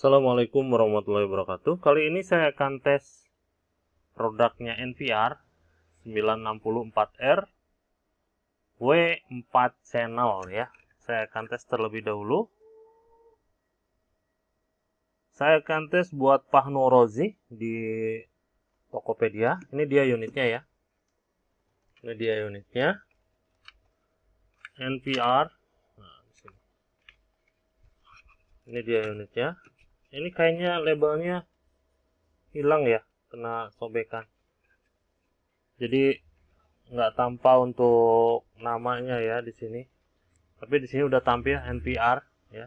Assalamualaikum warahmatullahi wabarakatuh. Kali ini saya akan tes produknya NVR 964R W4 channel ya. Saya akan tes terlebih dahulu. Saya akan tes buat Pahno Rozi di Tokopedia. Ini dia unitnya ya. Ini dia unitnya. NVR. Nah, ini dia unitnya ini kayaknya labelnya hilang ya kena sobekan jadi nggak tampak untuk namanya ya di sini tapi di sini udah tampil NPR ya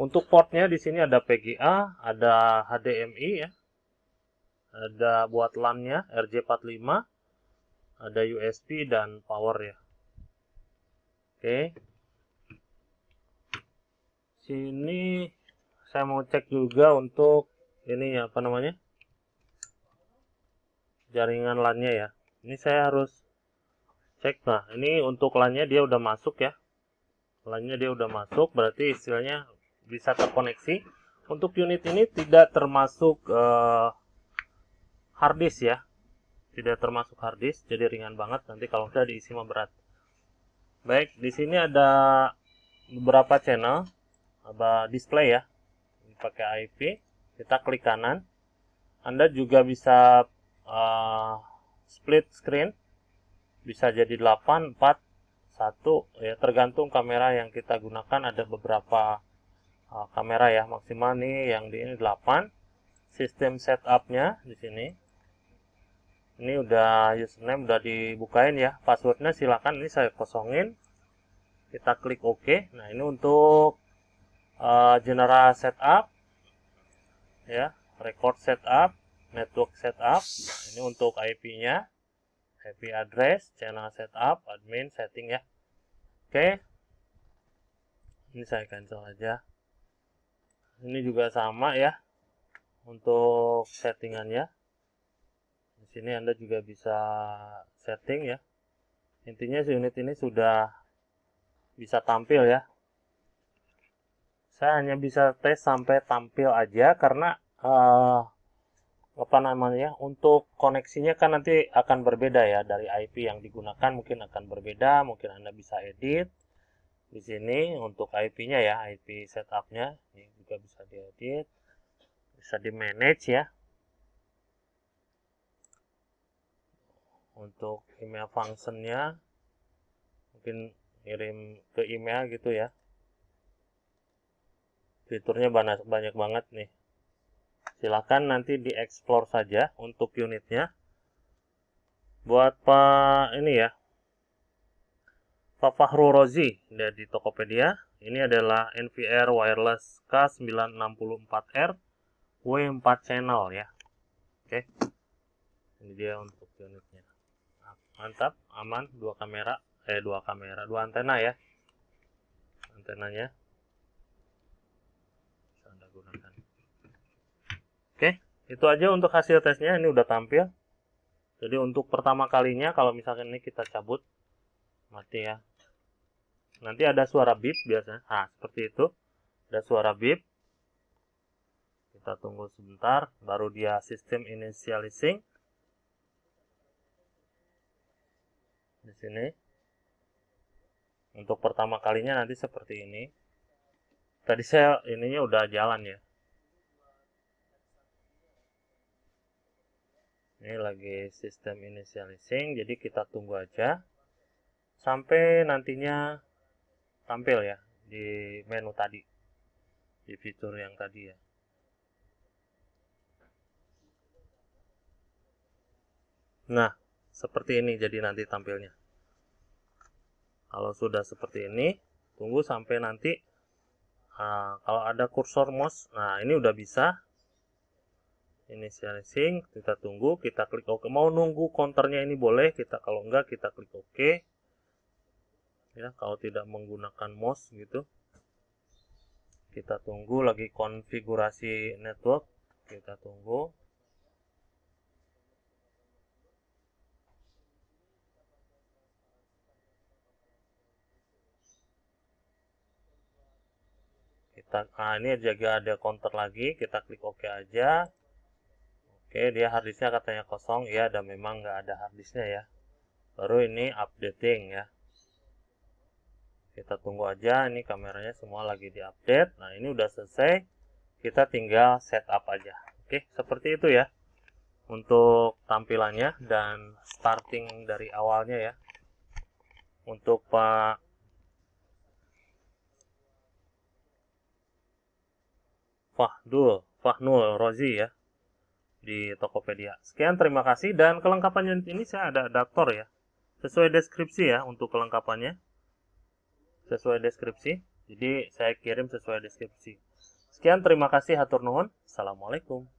untuk portnya di sini ada PGA ada HDMI ya ada buat LAN-nya RJ45 ada USB dan power ya oke sini saya mau cek juga untuk ini apa namanya jaringan LAN-nya ya ini saya harus cek nah ini untuk LAN-nya dia udah masuk ya LAN-nya dia udah masuk berarti istilahnya bisa terkoneksi untuk unit ini tidak termasuk uh, hard disk ya tidak termasuk hard disk jadi ringan banget nanti kalau sudah diisi mah berat baik di sini ada beberapa channel ada display ya pakai IP kita klik kanan Anda juga bisa uh, split screen bisa jadi 8 4 1 ya tergantung kamera yang kita gunakan ada beberapa uh, kamera ya maksimal nih yang di ini 8 sistem setupnya di sini ini udah username udah dibukain ya passwordnya silahkan ini saya kosongin kita klik OK nah ini untuk uh, general setup ya record setup network setup ini untuk IP nya IP address channel setup admin setting ya oke ini saya cancel aja ini juga sama ya untuk settingannya di sini anda juga bisa setting ya intinya si unit ini sudah bisa tampil ya saya hanya bisa tes sampai tampil aja karena uh, apa namanya untuk koneksinya kan nanti akan berbeda ya dari IP yang digunakan mungkin akan berbeda mungkin anda bisa edit di sini untuk IP-nya ya IP setupnya ini juga bisa diedit bisa di manage ya untuk email functionnya mungkin kirim ke email gitu ya fiturnya banyak, banyak banget nih silahkan nanti dieksplor saja untuk unitnya buat Pak ini ya Pak Fahru Rozi dari Tokopedia ini adalah NVR wireless K964R W4 channel ya oke ini dia untuk unitnya mantap aman dua kamera eh dua kamera dua antena ya antenanya anda gunakan. Oke, itu aja untuk hasil tesnya. Ini udah tampil. Jadi untuk pertama kalinya kalau misalkan ini kita cabut mati ya. Nanti ada suara beep biasanya. ah seperti itu. Ada suara beep. Kita tunggu sebentar baru dia sistem initializing. Di sini. Untuk pertama kalinya nanti seperti ini. Tadi saya ininya udah jalan ya. Ini lagi sistem initializing, jadi kita tunggu aja sampai nantinya tampil ya di menu tadi, di fitur yang tadi ya. Nah, seperti ini jadi nanti tampilnya. Kalau sudah seperti ini, tunggu sampai nanti Nah, kalau ada kursor mouse, nah ini udah bisa. Initializing, kita tunggu, kita klik OK. Mau nunggu counternya ini boleh, kita kalau enggak kita klik OK. Ya, kalau tidak menggunakan mouse gitu. Kita tunggu lagi konfigurasi network, kita tunggu. kita nah ini jaga ada counter lagi kita klik OK aja oke dia harddisknya katanya kosong ya dan memang nggak ada harddisknya ya baru ini updating ya kita tunggu aja ini kameranya semua lagi di update nah ini udah selesai kita tinggal setup aja oke seperti itu ya untuk tampilannya dan starting dari awalnya ya untuk pak Fahdul, Fahnul Rozi ya di Tokopedia. Sekian terima kasih dan kelengkapan unit ini saya ada adaptor ya. Sesuai deskripsi ya untuk kelengkapannya. Sesuai deskripsi. Jadi saya kirim sesuai deskripsi. Sekian terima kasih hatur nuhun. Assalamualaikum.